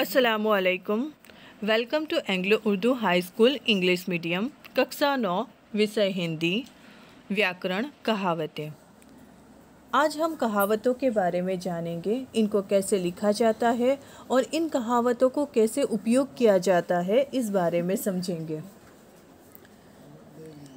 असलकम welcome to Anglo Urdu high school English medium कक्षा नौ विषय हिंदी व्याकरण कहावतें आज हम कहावतों के बारे में जानेंगे इनको कैसे लिखा जाता है और इन कहावतों को कैसे उपयोग किया जाता है इस बारे में समझेंगे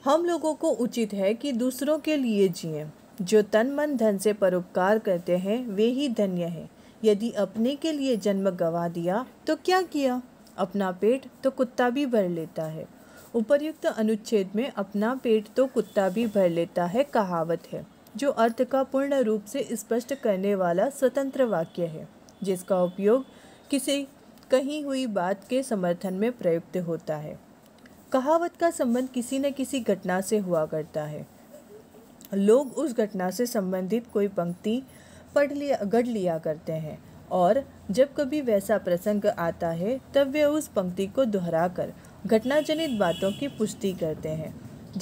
हम लोगों को उचित है कि दूसरों के लिए जिए जो तन मन धन से परोपकार करते हैं वे ही धन्य हैं यदि अपने के लिए जन्म गवा दिया तो क्या किया अपना पेट तो कुत्ता भी भर लेता है उपर्युक्त अनुच्छेद में अपना पेट तो कुत्ता भी भर लेता है कहावत है जो अर्थ का पूर्ण रूप से स्पष्ट करने वाला स्वतंत्र वाक्य है जिसका उपयोग किसी कही हुई बात के समर्थन में प्रयुक्त होता है कहावत का संबंध किसी न किसी घटना से हुआ करता है लोग उस घटना से संबंधित कोई पंक्ति पढ़ लिया गढ़ लिया करते हैं और जब कभी वैसा प्रसंग आता है तब वे उस पंक्ति को दोहरा कर घटनाजनित बातों की पुष्टि करते हैं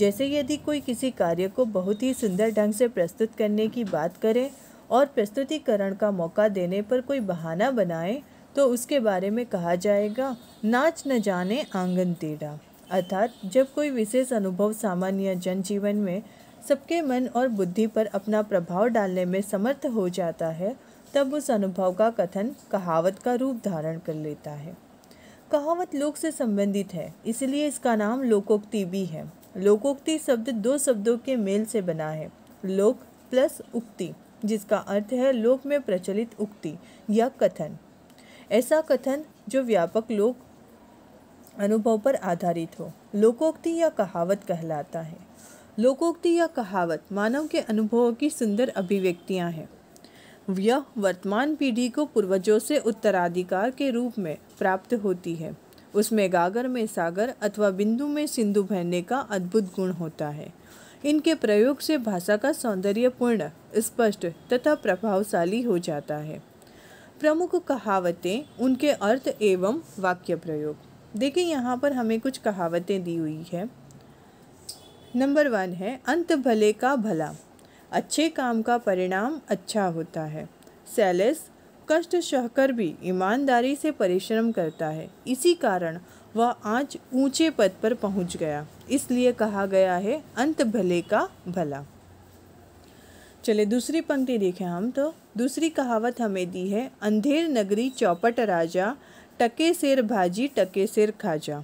जैसे यदि कोई किसी कार्य को बहुत ही सुंदर ढंग से प्रस्तुत करने की बात करे और प्रस्तुतिकरण का मौका देने पर कोई बहाना बनाए तो उसके बारे में कहा जाएगा नाच न जाने आंगन टेढ़ा अर्थात जब कोई विशेष अनुभव सामान्य जनजीवन में सबके मन और बुद्धि पर अपना प्रभाव डालने में समर्थ हो जाता है तब उस अनुभव का कथन कहावत का रूप धारण कर लेता है कहावत लोक से संबंधित है इसलिए इसका नाम लोकोक्ति भी है लोकोक्ति शब्द दो शब्दों के मेल से बना है लोक प्लस उक्ति जिसका अर्थ है लोक में प्रचलित उक्ति या कथन ऐसा कथन जो व्यापक लोक अनुभव पर आधारित हो लोकोक्ति या कहावत कहलाता है लोकोक्ति या कहावत मानव के अनुभवों की सुंदर अभिव्यक्तियाँ हैं यह वर्तमान पीढ़ी को पूर्वजों से उत्तराधिकार के रूप में प्राप्त होती है उसमें गागर में सागर अथवा बिंदु में सिंधु बहने का अद्भुत गुण होता है इनके प्रयोग से भाषा का सौंदर्य पूर्ण स्पष्ट तथा प्रभावशाली हो जाता है प्रमुख कहावतें उनके अर्थ एवं वाक्य प्रयोग देखिए यहाँ पर हमें कुछ कहावतें दी हुई है नंबर वन है अंत भले का भला अच्छे काम का परिणाम अच्छा होता है सैलेस कष्ट सहकर भी ईमानदारी से परिश्रम करता है इसी कारण वह आज ऊंचे पद पर पहुंच गया इसलिए कहा गया है अंत भले का भला चले दूसरी पंक्ति देखें हम तो दूसरी कहावत हमें दी है अंधेर नगरी चौपट राजा टके सिर भाजी टके सिर खाजा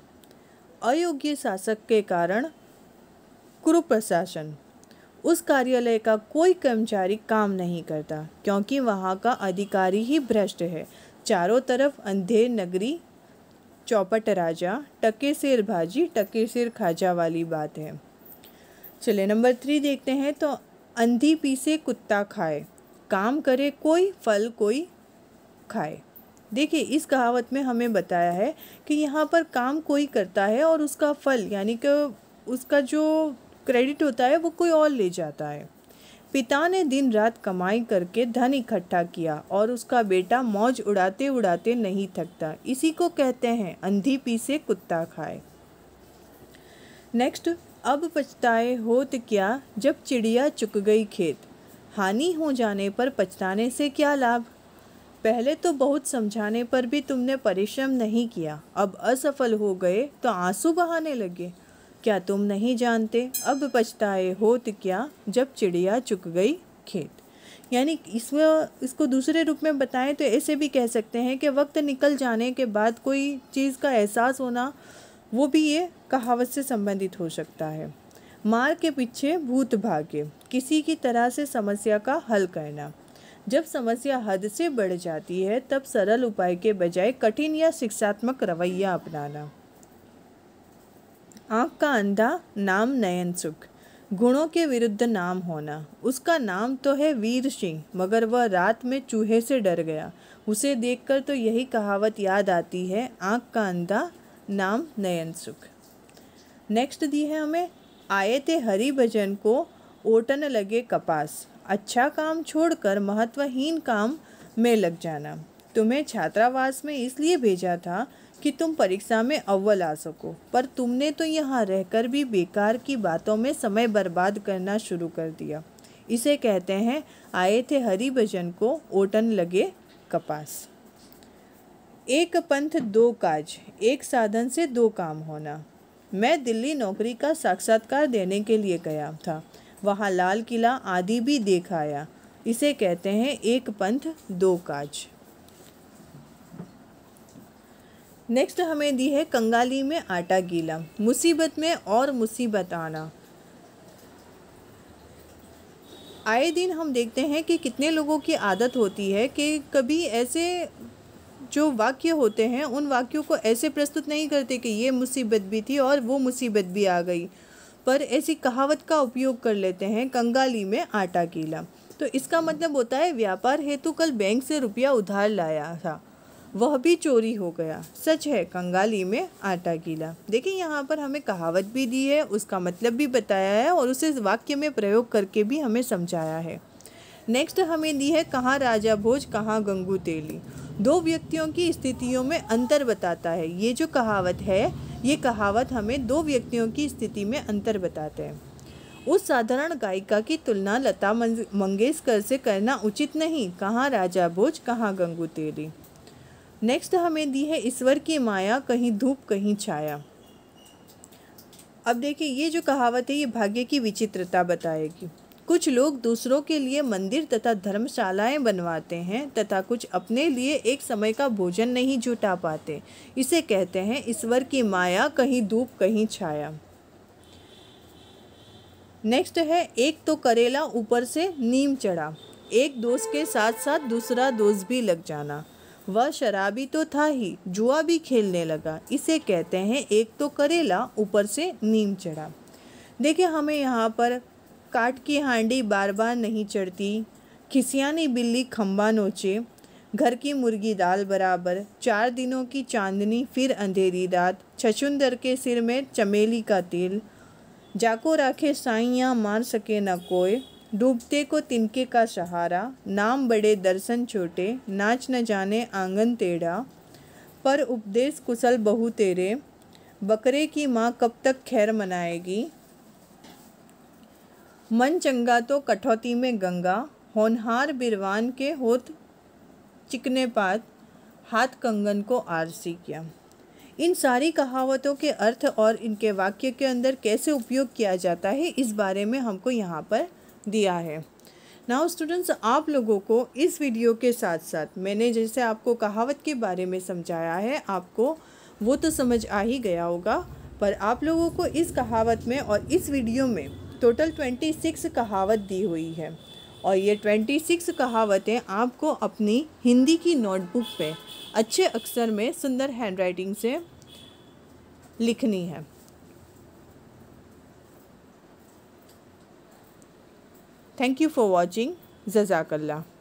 अयोग्य शासक के कारण कुरुप्रशासन उस कार्यालय का कोई कर्मचारी काम नहीं करता क्योंकि वहाँ का अधिकारी ही भ्रष्ट है चारों तरफ अंधेर नगरी चौपट राजा टके सिर भाजी टके सिर खाजा वाली बात है चले नंबर थ्री देखते हैं तो अंधी पीसे कुत्ता खाए काम करे कोई फल कोई खाए देखिए इस कहावत में हमें बताया है कि यहाँ पर काम कोई करता है और उसका फल यानी कि उसका जो क्रेडिट होता है वो कोई और ले जाता है पिता ने दिन रात कमाई करके धन इकट्ठा किया और उसका बेटा मौज उड़ाते उड़ाते नहीं थकता इसी को कहते हैं अंधी पी से कुत्ता खाए नेक्स्ट अब पछताए होत क्या जब चिड़िया चुक गई खेत हानि हो जाने पर पछताने से क्या लाभ पहले तो बहुत समझाने पर भी तुमने परिश्रम नहीं किया अब असफल हो गए तो आंसू बहाने लगे क्या तुम नहीं जानते अब पछताए हो तो क्या जब चिड़िया चुक गई खेत यानी इसमें इसको दूसरे रूप में बताएं तो ऐसे भी कह सकते हैं कि वक्त निकल जाने के बाद कोई चीज़ का एहसास होना वो भी ये कहावत से संबंधित हो सकता है मार के पीछे भूत भागे किसी की तरह से समस्या का हल करना जब समस्या हद से बढ़ जाती है तब सरल उपाय के बजाय कठिन या शिक्षात्मक रवैया अपनाना आँख का अंधा नाम नयन सुख गुणों के विरुद्ध नाम होना उसका नाम तो है वीर सिंह मगर वह रात में चूहे से डर गया उसे देखकर तो यही कहावत याद आती है आँख का अंधा नाम नयन सुख नेक्स्ट दी है हमें आए थे हरि भजन को ओटन लगे कपास अच्छा काम छोड़कर महत्वहीन काम में लग जाना तुम्हें छात्रावास में इसलिए भेजा था कि तुम परीक्षा में अव्वल आ सको पर तुमने तो यहाँ रहकर भी बेकार की बातों में समय बर्बाद करना शुरू कर दिया इसे कहते हैं आए थे हरि भजन को ओटन लगे कपास एक पंथ दो काज एक साधन से दो काम होना मैं दिल्ली नौकरी का साक्षात्कार देने के लिए गया था वहाँ लाल किला आदि भी देख आया इसे कहते हैं एक पंथ दो काज नेक्स्ट हमें दी है कंगाली में आटा गीला मुसीबत में और मुसीबत आना आए दिन हम देखते हैं कि कितने लोगों की आदत होती है कि कभी ऐसे जो वाक्य होते हैं उन वाक्यों को ऐसे प्रस्तुत नहीं करते कि ये मुसीबत भी थी और वो मुसीबत भी आ गई पर ऐसी कहावत का उपयोग कर लेते हैं कंगाली में आटा गीला तो इसका मतलब होता है व्यापार हेतु कल बैंक से रुपया उधार लाया था वह भी चोरी हो गया सच है कंगाली में आटा गीला देखिए यहाँ पर हमें कहावत भी दी है उसका मतलब भी बताया है और उसे वाक्य में प्रयोग करके भी हमें समझाया है नेक्स्ट हमें दी है कहाँ राजा भोज कहाँ गंगू तेली दो व्यक्तियों की स्थितियों में अंतर बताता है ये जो कहावत है ये कहावत हमें दो व्यक्तियों की स्थिति में अंतर बताते हैं उस साधारण गायिका की तुलना लता मंगेशकर से करना उचित नहीं कहाँ राजा भोज कहाँ गंगू तेली नेक्स्ट हमें दी है ईश्वर की माया कहीं धूप कहीं छाया अब देखिए ये जो कहावत है ये भाग्य की विचित्रता बताएगी कुछ लोग दूसरों के लिए मंदिर तथा धर्मशालाएं बनवाते हैं तथा कुछ अपने लिए एक समय का भोजन नहीं जुटा पाते इसे कहते हैं ईश्वर की माया कहीं धूप कहीं छाया नेक्स्ट है एक तो करेला ऊपर से नीम चढ़ा एक दोस्त के साथ साथ दूसरा दोस्त भी लग जाना वह शराबी तो था ही जुआ भी खेलने लगा इसे कहते हैं एक तो करेला ऊपर से नीम चढ़ा देखिए हमें यहाँ पर काट की हांडी बार बार नहीं चढ़ती खिसियानी बिल्ली खम्बा नोचे घर की मुर्गी दाल बराबर चार दिनों की चांदनी फिर अंधेरी रात छछुंदर के सिर में चमेली का तेल जाको राखे साइयाँ मार सके न कोई डूबते को तिनके का सहारा नाम बड़े दर्शन छोटे नाच न जाने आंगन टेढ़ा पर उपदेश कुशल बहु तेरे बकरे की माँ कब तक खैर मनाएगी मन चंगा तो कठौती में गंगा होनहार बिरवान के होत चिकने पात हाथ कंगन को आरसी किया इन सारी कहावतों के अर्थ और इनके वाक्य के अंदर कैसे उपयोग किया जाता है इस बारे में हमको यहाँ पर दिया है नाउ स्टूडेंट्स आप लोगों को इस वीडियो के साथ साथ मैंने जैसे आपको कहावत के बारे में समझाया है आपको वो तो समझ आ ही गया होगा पर आप लोगों को इस कहावत में और इस वीडियो में टोटल ट्वेंटी सिक्स कहावत दी हुई है और ये ट्वेंटी सिक्स कहावतें आपको अपनी हिंदी की नोटबुक पे अच्छे अक्षर में सुंदर हैंडराइटिंग से लिखनी है Thank you for watching. Jazakallah.